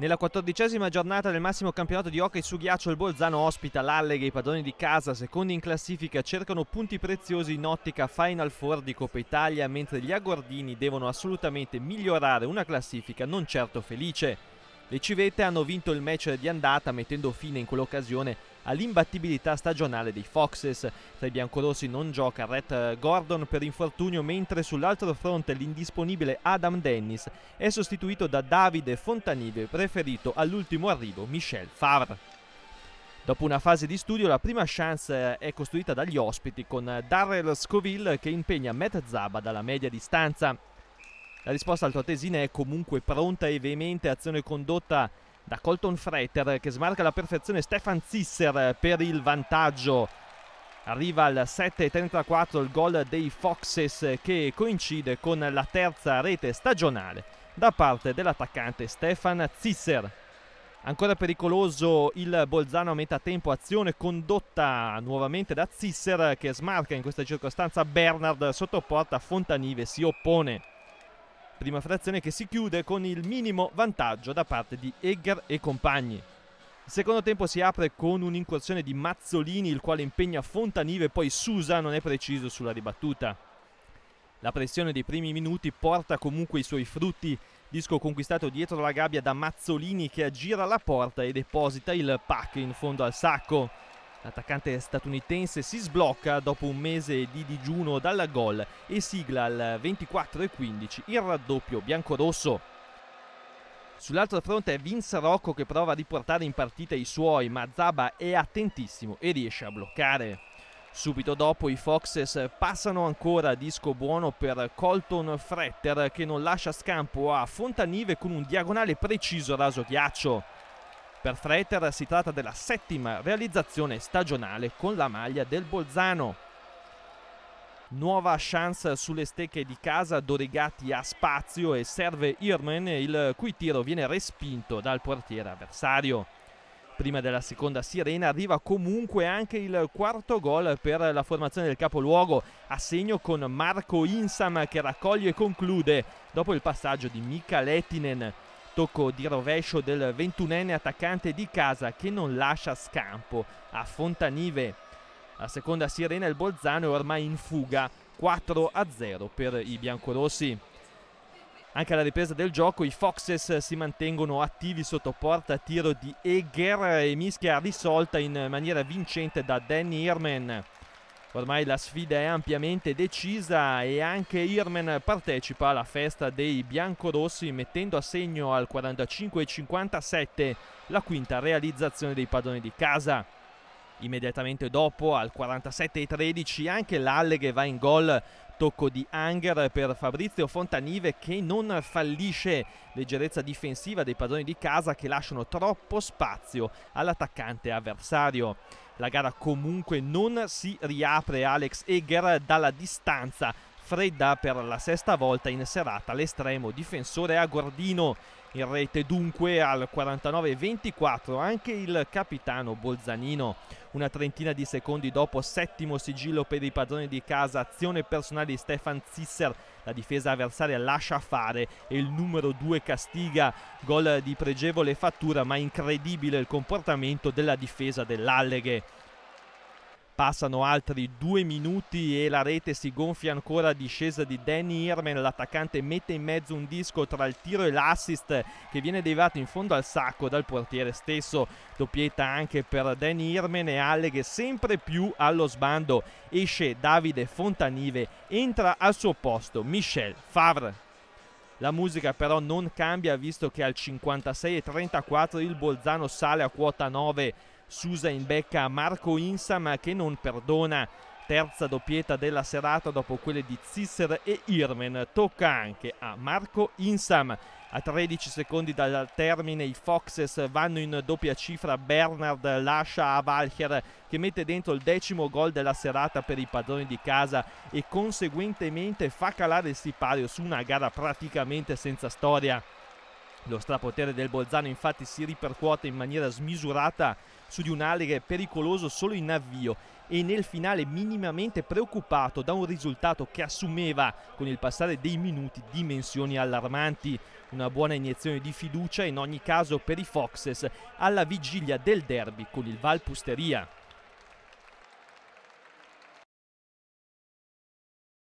Nella quattordicesima giornata del massimo campionato di hockey su ghiaccio il Bolzano ospita l'Alleghe, i padroni di casa, secondi in classifica, cercano punti preziosi in ottica Final Four di Coppa Italia, mentre gli Agordini devono assolutamente migliorare una classifica non certo felice. Le civette hanno vinto il match di andata mettendo fine in quell'occasione all'imbattibilità stagionale dei Foxes. Tra i biancorossi non gioca Rhett Gordon per infortunio, mentre sull'altro fronte l'indisponibile Adam Dennis è sostituito da Davide Fontanive, preferito all'ultimo arrivo Michel Favre. Dopo una fase di studio, la prima chance è costruita dagli ospiti con Darrell Scoville che impegna Matt Zaba dalla media distanza. La risposta altoatesina è comunque pronta e veemente, azione condotta da Colton Fretter che smarca la perfezione Stefan Zisser per il vantaggio. Arriva al 7.34 il gol dei Foxes che coincide con la terza rete stagionale da parte dell'attaccante Stefan Zisser. Ancora pericoloso il Bolzano a metà tempo, azione condotta nuovamente da Zisser che smarca in questa circostanza Bernard sotto porta Fontanive si oppone prima frazione che si chiude con il minimo vantaggio da parte di Egger e compagni. Il secondo tempo si apre con un'incursione di Mazzolini, il quale impegna Fontanive, poi Susa non è preciso sulla ribattuta. La pressione dei primi minuti porta comunque i suoi frutti. Disco conquistato dietro la gabbia da Mazzolini che aggira la porta e deposita il pack in fondo al sacco. L'attaccante statunitense si sblocca dopo un mese di digiuno dalla gol e sigla al 24-15 il raddoppio biancorosso. Sull'altro fronte è Vince Rocco che prova a riportare in partita i suoi, ma Zaba è attentissimo e riesce a bloccare. Subito dopo i Foxes passano ancora a disco buono per Colton Fretter che non lascia scampo a Fontanive con un diagonale preciso raso ghiaccio. Per Freiter si tratta della settima realizzazione stagionale con la maglia del Bolzano. Nuova chance sulle stecche di casa, Dorigati ha spazio e serve Irmen, il cui tiro viene respinto dal portiere avversario. Prima della seconda sirena arriva comunque anche il quarto gol per la formazione del capoluogo, a segno con Marco Insam che raccoglie e conclude dopo il passaggio di Mika Lettinen. Tocco di rovescio del 21enne attaccante di casa che non lascia scampo a Fontanive. La seconda sirena il Bolzano è ormai in fuga 4 a 0 per i biancorossi. Anche alla ripresa del gioco i Foxes si mantengono attivi sotto porta a tiro di Eger e mischia risolta in maniera vincente da Danny Irman. Ormai la sfida è ampiamente decisa e anche Irmen partecipa alla festa dei biancorossi mettendo a segno al 45-57 la quinta realizzazione dei padroni di casa. Immediatamente dopo al 47-13 anche l'Alleghe va in gol tocco di Anger per Fabrizio Fontanive che non fallisce leggerezza difensiva dei padroni di casa che lasciano troppo spazio all'attaccante avversario. La gara comunque non si riapre Alex Egger dalla distanza fredda per la sesta volta in serata l'estremo difensore a Gordino in rete dunque al 49-24 anche il capitano Bolzanino una trentina di secondi dopo settimo sigillo per i padroni di casa azione personale di Stefan Zisser la difesa avversaria lascia fare e il numero 2 castiga gol di pregevole fattura ma incredibile il comportamento della difesa dell'Alleghe Passano altri due minuti e la rete si gonfia ancora a discesa di Danny Irman. L'attaccante mette in mezzo un disco tra il tiro e l'assist che viene derivato in fondo al sacco dal portiere stesso. Doppietta anche per Danny Irman e Alleghe sempre più allo sbando. Esce Davide Fontanive, entra al suo posto Michel Favre. La musica però non cambia visto che al 56 e 34 il Bolzano sale a quota 9 Susa in becca a Marco Insam che non perdona. Terza doppietta della serata dopo quelle di Zisser e Irmen. Tocca anche a Marco Insam. A 13 secondi dal termine i Foxes vanno in doppia cifra, Bernard lascia a Valcher che mette dentro il decimo gol della serata per i padroni di casa e conseguentemente fa calare il sipario su una gara praticamente senza storia. Lo strapotere del Bolzano infatti si ripercuote in maniera smisurata su di un Alleghe pericoloso solo in avvio e nel finale minimamente preoccupato da un risultato che assumeva con il passare dei minuti dimensioni allarmanti. Una buona iniezione di fiducia in ogni caso per i Foxes alla vigilia del derby con il Valpusteria.